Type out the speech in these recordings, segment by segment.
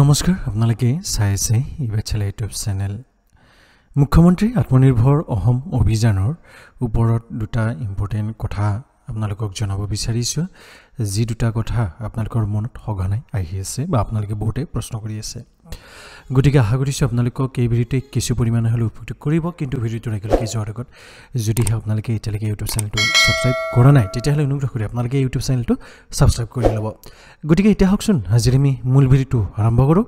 নমস্কাৰ আপোনালোকে চাই আছে ইভেচেলা ইউটিউব চেনেল মুখ্যমন্ত্ৰী আত্মনিৰ্ভৰ অসম অভিযানৰ ওপৰত দুটা ইম্পৰ্টেণ্ট কথা আপোনালোকক জনাব বিচাৰিছোঁ যি দুটা কথা আপোনালোকৰ মনত সঘনাই আহি আছে বা আপোনালোকে বহুতে প্ৰশ্ন কৰি আছে গতিকে আশা কৰিছোঁ আপোনালোকক এই ভিডিঅ'টোৱে কিছু পৰিমাণে হ'লেও উপকৃত কৰিব কিন্তু ভিডিঅ'টোৰ একেলগে যোৱাৰ আগত যদিহে আপোনালোকে এতিয়ালৈকে ইউটিউব চেনেলটো ছাবস্ক্ৰাইব কৰা নাই তেতিয়াহ'লে অনুগ্ৰহ কৰি আপোনালোকে ইউটিউব চেনেলটো ছাবস্ক্ৰাইব কৰি ল'ব গতিকে এতিয়া আহকচোন আজিৰ আমি মূল ভিডিঅ'টো আৰম্ভ কৰোঁ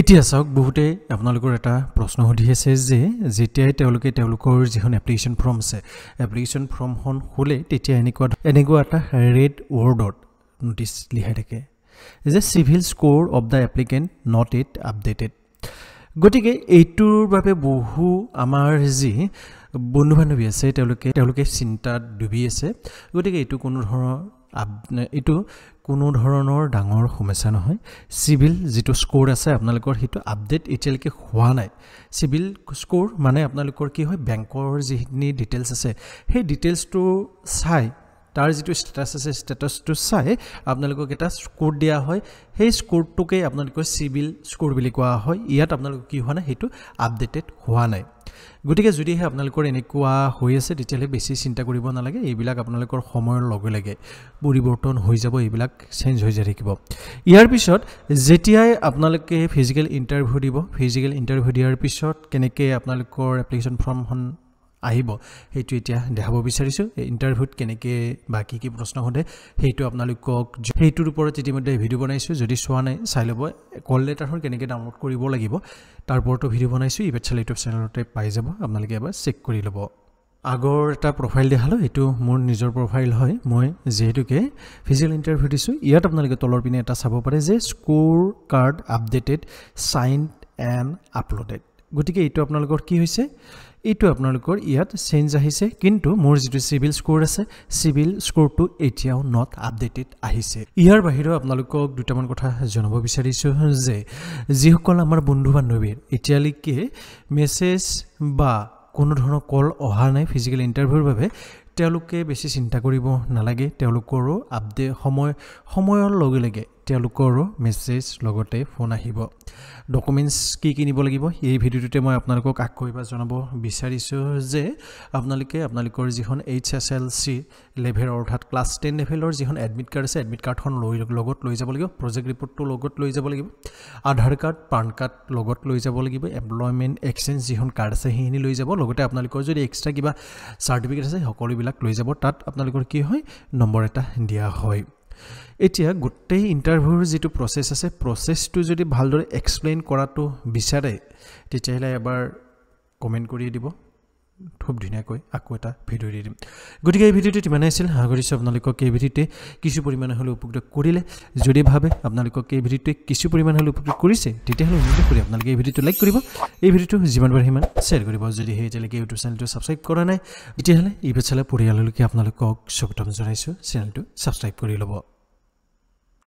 এতিয়া চাওক বহুতে আপোনালোকৰ এটা প্ৰশ্ন সুধি আছে যে যেতিয়াই তেওঁলোকে তেওঁলোকৰ যিখন এপ্লিকেশ্যন ফৰ্ম আছে এপ্লিকেশ্যন ফৰ্মখন খোলে তেতিয়া এনেকুৱা এনেকুৱা এটা ৰেড ৱৰ্ডত নটিছ লিখাই থাকে যে civil score of the applicant not yet updated গতিকে এইটোৰ বাবে বহু আমাৰ যি বন্ধু বান্ধৱী আছে তেওঁলোকে তেওঁলোকে চিন্তাত ডুবি আছে গতিকে এইটো কোনো ধৰণৰ আপ এইটো কোনো ধৰণৰ ডাঙৰ সমস্যা নহয় চিভিল যিটো স্ক'ৰ আছে আপোনালোকৰ সেইটো আপডেট এতিয়ালৈকে হোৱা নাই চিভিল স্ক'ৰ মানে আপোনালোকৰ কি হয় বেংকৰ যিখিনি ডিটেইলছ আছে সেই ডিটেইলছটো চাই তাৰ যিটো ষ্টেটাছ আছে ষ্টেটাছটো চাই আপোনালোকক এটা স্ক'ৰ দিয়া হয় সেই স্ক'ৰটোকেই আপোনালোকৰ চিভিল স্ক'ৰ বুলি কোৱা হয় ইয়াত আপোনালোকৰ কি হোৱা নাই সেইটো আপডেটেড হোৱা নাই গতিকে যদিহে আপোনালোকৰ এনেকুৱা হৈ আছে তেতিয়াহ'লে বেছি চিন্তা কৰিব নালাগে এইবিলাক আপোনালোকৰ সময়ৰ লগে লগে পৰিৱৰ্তন হৈ যাব এইবিলাক চেঞ্জ হৈ যাই থাকিব ইয়াৰ পিছত যেতিয়াই আপোনালোকে ফিজিকেল ইণ্টাৰভিউ দিব ফিজিকেল ইণ্টাৰভিউ দিয়াৰ পিছত কেনেকৈ আপোনালোকৰ এপ্লিকেশ্যন ফৰ্মখন আহিব সেইটো এতিয়া দেখাব বিচাৰিছোঁ এই ইণ্টাৰভিউত কেনেকৈ বা কি কি প্ৰশ্ন সোধে সেইটো আপোনালোকক সেইটোৰ ওপৰত ইতিমধ্যে ভিডিঅ' বনাইছোঁ যদি চোৱা নাই চাই ল'ব কল লেটাৰখন কেনেকৈ ডাউনলোড কৰিব লাগিব তাৰ ওপৰতো ভিডিঅ' বনাইছোঁ ইভেটছাল ইউটিউব চেনেলতে পাই যাব আপোনালোকে এবাৰ চেক কৰি ল'ব আগৰ এটা প্ৰফাইল দেখালোঁ এইটো মোৰ নিজৰ প্ৰফাইল হয় মই যিহেতুকে ফিজিকেল ইণ্টাৰভিউ দিছোঁ ইয়াত আপোনালোকে তলৰ পিনে এটা চাব পাৰে যে score card updated sign and uploaded গতিকে এইটো আপোনালোকৰ কি হৈছে এইটো আপোনালোকৰ ইয়াত চেঞ্জ আহিছে কিন্তু মোৰ যিটো চিভিল স্ক'ৰ আছে চিভিল স্ক'ৰটো এতিয়াও নট আপডেটেড আহিছে ইয়াৰ বাহিৰেও আপোনালোকক দুটামান কথা জনাব বিচাৰিছোঁ যে যিসকল আমাৰ বন্ধু বান্ধৱীৰ এতিয়ালৈকে মেছেজ বা কোনো ধৰণৰ কল অহা নাই ফিজিকেল ইণ্টাৰভিউৰ বাবে তেওঁলোকে বেছি চিন্তা কৰিব নালাগে তেওঁলোকৰো আপডে সময় সময়ৰ লগে লগে তেওঁলোকৰো মেছেজ লগতে ফোন আহিব ডকুমেণ্টছ কি কিনিব লাগিব এই ভিডিঅ'টোতে মই আপোনালোকক আকৌ এবাৰ জনাব বিচাৰিছোঁ যে আপোনালোকে আপোনালোকৰ যিখন এইচ এছ এল চি লেভেলৰ অৰ্থাৎ ক্লাছ টেন লেভেলৰ যিখন এডমিট কাৰ্ড আছে এডমিট কাৰ্ডখন লৈ লগত লৈ যাব লাগিব প্ৰজেক্ট ৰিপৰ্টটো লগত লৈ যাব লাগিব আধাৰ কাৰ্ড পান কাৰ্ড লগত লৈ যাব লাগিব এমপ্লয়মেণ্ট এক্সেঞ্জ যিখন কাৰ্ড আছে সেইখিনি লৈ যাব লগতে আপোনালোকৰ যদি এক্সট্ৰা কিবা চাৰ্টিফিকেট আছে সকলোবিলাক লৈ যাব তাত আপোনালোকৰ কি হয় নম্বৰ এটা দিয়া হয় এতিয়া গোটেই ইণ্টাৰভিউৰ যিটো প্ৰচেছ আছে প্ৰচেছটো যদি ভালদৰে এক্সপ্লেইন কৰাটো বিচাৰে তেতিয়াহ'লে এবাৰ কমেণ্ট কৰি দিব খুব ধুনীয়াকৈ আকৌ এটা ভিডিঅ' দি দিম গতিকে এই ভিডিঅ'টো ইমানেই আছিল আশা কৰিছোঁ আপোনালোকক এই ভিডিঅ'টোৱে কিছু পৰিমাণে হ'লেও উপকৃত কৰিলে যদি ভাবে আপোনালোকক এই ভিডিঅ'টোৱে কিছু পৰিমাণে হ'লেও উপকৃত কৰিছে তেতিয়াহ'লে অনুগ্ৰহ কৰি আপোনালোকে এই ভিডিঅ'টো লাইক কৰিব এই ভিডিঅ'টো যিমান পাৰে সিমান শ্বেয়াৰ কৰিব যদি সেই এতিয়ালৈকে ইউটিউব চেনেলটো ছাবস্ক্ৰাইব কৰা নাই তেতিয়াহ'লে ইউটিউব চেনেল পৰিয়াললৈকে আপোনালোকক স্বাগতম জনাইছোঁ চেনেলটো ছাবস্ক্ৰাইব কৰি ল'ব